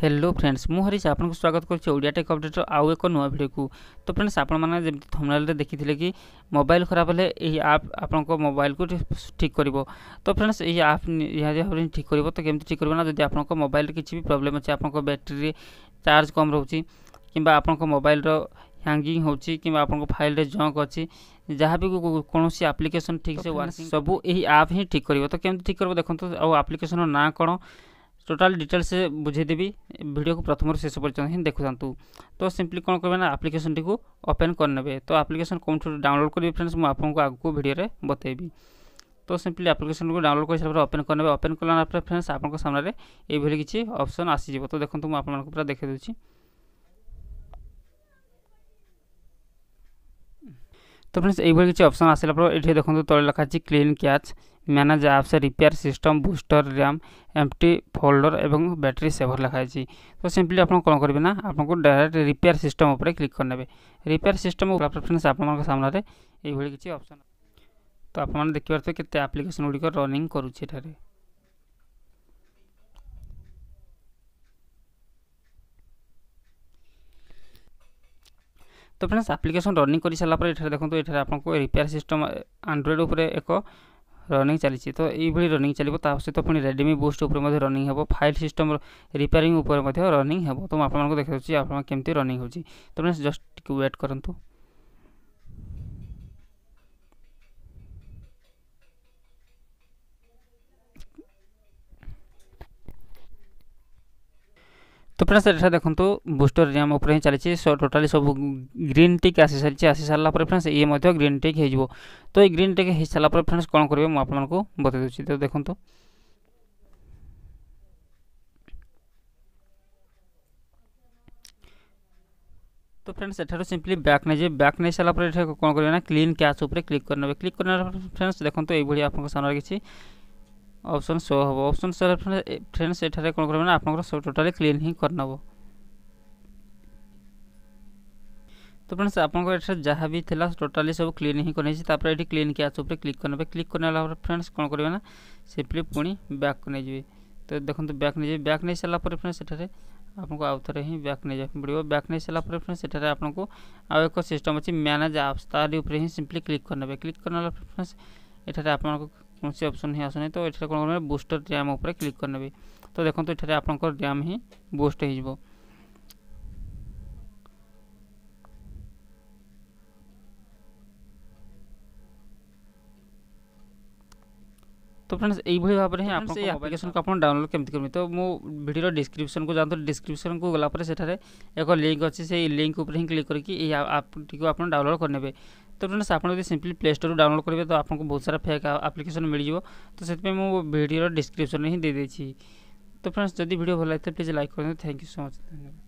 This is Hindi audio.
हेलो फ्रेंड्स मु हरीश आपको स्वागत करुच्ची ओडिया टेक अपडेट्र आउ एक नुआ भिड को तो फ्रेंड्स आपने थमनाल देखी कि मोबाइल खराब हेल्ले यही आप आपण मोबाइल को ठीक कर तो फ्रेंड्स यही आप निहती ठीक कर तो कमी ठीक करना जब आप मोबाइल किसी भी प्रोब्लेम अच्छे आप बैटेरी चार्ज कम रोचे कि आप मोबाइल रैंगिंग हो কিংবা जंक ফাইলরে जहाँ भी कौन বি কোণী আপ্লিকেসন ঠিক সে সবু এই আপ হি ঠিক করব তো কেমি ঠিক করব দেখুন আপ্লিকেসন ଟୋଟାଲ୍ ଡିଟେଲ୍ସ ବୁଝେଇଦେବି ଭିଡ଼ିଓକୁ ପ୍ରଥମରୁ ଶେଷ ପର୍ଯ୍ୟନ୍ତ ହିଁ ଦେଖୁଥାନ୍ତୁ ତ ସିମ୍ପଲି କ'ଣ କରିବେ ନା ଆପ୍ଲିକେସନଟିକୁ ଓପେନ୍ କରିନେବେ ତ ଆପ୍ଲିକେସନ କେଉଁଠୁ ଡାଉନଲୋଡ଼ କରିବେ ଫ୍ରେଣ୍ଡସ୍ ମୁଁ ଆପଣଙ୍କୁ ଆଗକୁ ଭିଡ଼ିଓରେ ବତେଇବି ତ ସିମ୍ପଲି ଆପ୍ଲିକେସନକୁ ଡାଉନଲୋଡ଼ କରିସାରିଲା ପରେ ଓପେନ୍ କରିନେବେ ଓପେନ୍ କଲା ପରେ ଫ୍ରେଣ୍ଡସ୍ ଆପଣଙ୍କ ସାମ୍ନାରେ ଏଇଭଳି କିଛି ଅପସନ୍ ଆସିଯିବ ତ ଦେଖନ୍ତୁ ମୁଁ ଆପଣମାନଙ୍କୁ ପୁରା ଦେଖାଇ ଦେଉଛି ତ ଫ୍ରେଣ୍ଡସ୍ ଏଇଭଳି କିଛି ଅପସନ୍ ଆସିଲା ପରେ ଏଠି ଦେଖନ୍ତୁ ତଳେ ଲେଖା ଅଛି clean cache manage apps repair system booster RAM empty folder ଏବଂ ବ୍ୟାଟେରୀ ସେଭର ଲେଖାଯାଇଛି ତ ସିମ୍ପଲି ଆପଣ କ'ଣ କରିବେ ନା ଆପଣଙ୍କୁ ଡାଇରେକ୍ଟ ରିପେୟାର ସିଷ୍ଟମ୍ ଉପରେ କ୍ଲିକ୍ କରିନେବେ ରିପେୟାର ସିଷ୍ଟମ୍ ଉପରେ ଫ୍ରେଣ୍ଡସ୍ ଆପଣଙ୍କ ସାମ୍ନାରେ ଏଇଭଳି କିଛି ଅପସନ୍ ତ ଆପଣମାନେ ଦେଖିପାରୁଥିବେ କେତେ ଆପ୍ଲିକେସନ୍ ଗୁଡ଼ିକ ରନିଂ କରୁଛି ଏଠାରେ তো ଫ୍ରେଣ୍ଡସ୍ ଆପ୍ଲିକେସନ୍ ରନିଂ କରିସାରିଲା ପରେ ଏଠାରେ ଦେଖନ୍ତୁ ଏଠାରେ ଆପଣଙ୍କୁ ରିପେୟାର ସିଷ୍ଟମ୍ ଆଣ୍ଡ୍ରଏଡ଼୍ ଉପରେ ଏକ ରନିଂ ଚାଲିଛି ତ ଏଇଭଳି ରନିଂ ଚାଲିବ ତା ସହିତ ପୁଣି ରେଡ଼ମି ବୁଷ୍ଟ ଉପରେ ମଧ୍ୟ ରନିଂ ହେବ ଫାଇଲ୍ ସିଷ୍ଟମ୍ର ରିପେୟାରିଂ ଉପରେ ମଧ୍ୟ ରନିଂ ହେବ ତ ମୁଁ ଆପଣମାନଙ୍କୁ ଦେଖାଉଛି ଆପଣ କେମିତି ରନିଂ ହେଉଛି ତ ଫ୍ରେଣ୍ଡସ୍ ଜଷ୍ଟ ଟିକେ ୱେଟ୍ କରନ୍ତୁ তো ଫ୍ରେଣ୍ଡସ୍ ଏଠାରେ ଦେଖନ୍ତୁ ବୁଷ୍ଟର ରିଆମ୍ ଉପରେ ହିଁ ଚାଲିଛି ଟୋଟାଲି ସବୁ ଗ୍ରୀନ୍ ଟିକ୍ ଆସିସାରିଛି ଆସିସାରିଲା ପରେ ଫ୍ରେଣ୍ଡସ୍ ଇଏ ମଧ୍ୟ ଗ୍ରୀନ୍ ଟିକ୍ ହୋଇଯିବ ତ ଏଇ ଗ୍ରୀନ୍ ଟିକ୍ ହୋଇସାରିଲା ପରେ ଫ୍ରେଣ୍ଡସ୍ କ'ଣ କରିବେ ମୁଁ ଆପଣଙ୍କୁ ବତାଇ ଦେଉଛି ତ ଦେଖନ୍ତୁ তো ফ্রেন্ডস এঠার সিম্পলি ব্যাক নিয়ে যাবে ব্যাক নিয়ে সারা পরে এটা কোণ করবে না ক্লিন ক্যাশ উপরে ক্লিক করে নেবে ক্লিক করে নেওয়ার ফ্রেন্ডস দেখুন এইভাবে আপনার সামনে কিছু ऑप्शन शो हे ऑप्शन सो फ्रेंड्स ये कौन करेंगे आप टोटाली क्लीन ही करनाब तो फ्रेंड्स आप जहाँ भी थी टोटाली सब क्लीन ही कनि ये क्लीन क्या उपर क्लिक करेंगे क्लिक करने फ्रेंड्स कौन करेंगे ना सीम्पली पुणी बैक नहीं जी तो देखते तो बैक नहीं जी बैक नहीं सारापर फ्रेंड्स से आपको आउ थे ही बैक नहीं पड़ो बैक नहीं सारापर फ्रेंड्स से आपको आउ एक सिस्टम अच्छी मैनेज आप्स ही सिंपली क्लिक करने क्लिक करना फ्रेंड्स यठार आप କୌଣସି ଅପସନ୍ ହିଁ ଆସୁନି ତ ଏଠାରେ କ'ଣ କରିବେ ବୁଷ୍ଟର ଡ୍ୟାମ୍ ଉପରେ କ୍ଲିକ୍ କରିନେବେ ତ ଦେଖନ୍ତୁ ଏଠାରେ ଆପଣଙ୍କର ଡ୍ୟାମ୍ ହିଁ ବୁଷ୍ଟ ହୋଇଯିବ तो फ्रेंड्स यही भाव में ही आप्लिकेसन को आप डाउनलोड केमी करेंगे तो मो भिडर डिस्क्रिप्सन को जानते डिस्क्रिप्सन को गलापर से एक लिंक अच्छी से लिंक उपर ही क्लिक करके आप डाउनलोड करने ତ ଫ୍ରେଣ୍ଡସ୍ ଆପଣ ଯଦି ସିମ୍ପଲି ପ୍ଲେ ଷ୍ଟୋରରୁ ଡାଉନଲୋଡ଼ କରିବେ ତ ଆପଣଙ୍କୁ ବହୁତ ସାରା ଫେକ୍ ଆପ୍ଲିକେସନ୍ ମିଳିଯିବ ତ ସେଥିପାଇଁ ମୁଁ ଭିଡ଼ିଓର ଡିସ୍କ୍ରିପ୍ସନ୍ରେ ହିଁ ଦେଇଦେଇଛି ତ ଫ୍ରେଣ୍ଡସ୍ ଯଦି ଭିଡ଼ିଓ ଭଲ ଲାଗିଥାଏ ପ୍ଲିଜ୍ ଲାଇକ୍ କରନ୍ତୁ ଥ୍ୟାଙ୍କ ୟୁ ସୋ ମଚ୍ ଧନ୍ୟବାଦ